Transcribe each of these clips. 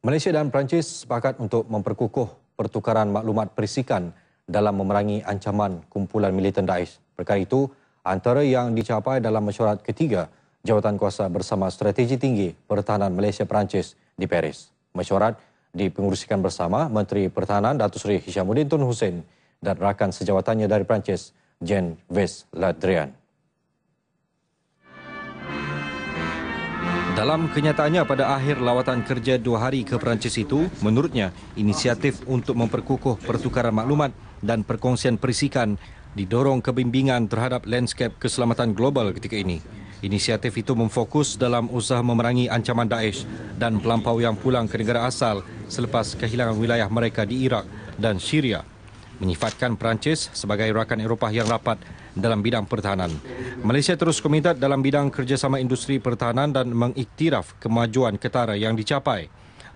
Malaysia dan Perancis sepakat untuk memperkukuh pertukaran maklumat perisikan dalam memerangi ancaman kumpulan militan Daesh. Perkara itu antara yang dicapai dalam mesyuarat ketiga jawatan kuasa bersama strategi tinggi pertahanan Malaysia-Perancis di Paris. Mesyuarat dipenguruskan bersama Menteri Pertahanan Datuk Seri Hishamuddin Tun Hussein dan rakan sejawatannya dari Perancis, Jean-Ves Ladrian. Dalam kenyataannya pada akhir lawatan kerja dua hari ke Perancis itu, menurutnya inisiatif untuk memperkukuh pertukaran maklumat dan perkongsian perisikan didorong kebimbingan terhadap landscape keselamatan global ketika ini. Inisiatif itu memfokus dalam usaha memerangi ancaman Daesh dan pelampau yang pulang ke negara asal selepas kehilangan wilayah mereka di Iraq dan Syria menyifatkan Perancis sebagai rakan Eropah yang rapat dalam bidang pertahanan. Malaysia terus komited dalam bidang kerjasama industri pertahanan dan mengiktiraf kemajuan ketara yang dicapai.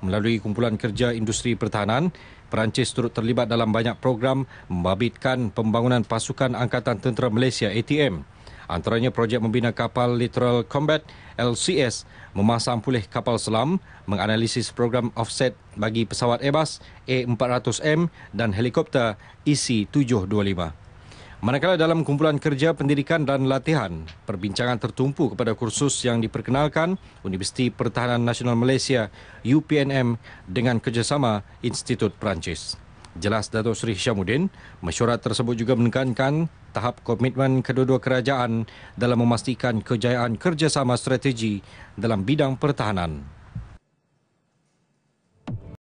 Melalui kumpulan kerja industri pertahanan, Perancis turut terlibat dalam banyak program membabitkan pembangunan pasukan angkatan tentera Malaysia ATM antaranya projek membina kapal Littoral Combat LCS, memasang pulih kapal selam, menganalisis program offset bagi pesawat Airbus A400M dan helikopter EC-725. Manakala dalam kumpulan kerja pendidikan dan latihan, perbincangan tertumpu kepada kursus yang diperkenalkan Universiti Pertahanan Nasional Malaysia UPNM dengan kerjasama Institut Perancis. Jelas Datuk Sri Syamuddin, mesyuarat tersebut juga menekankan tahap komitmen kedua-dua kerajaan dalam memastikan kejayaan kerjasama strategi dalam bidang pertahanan.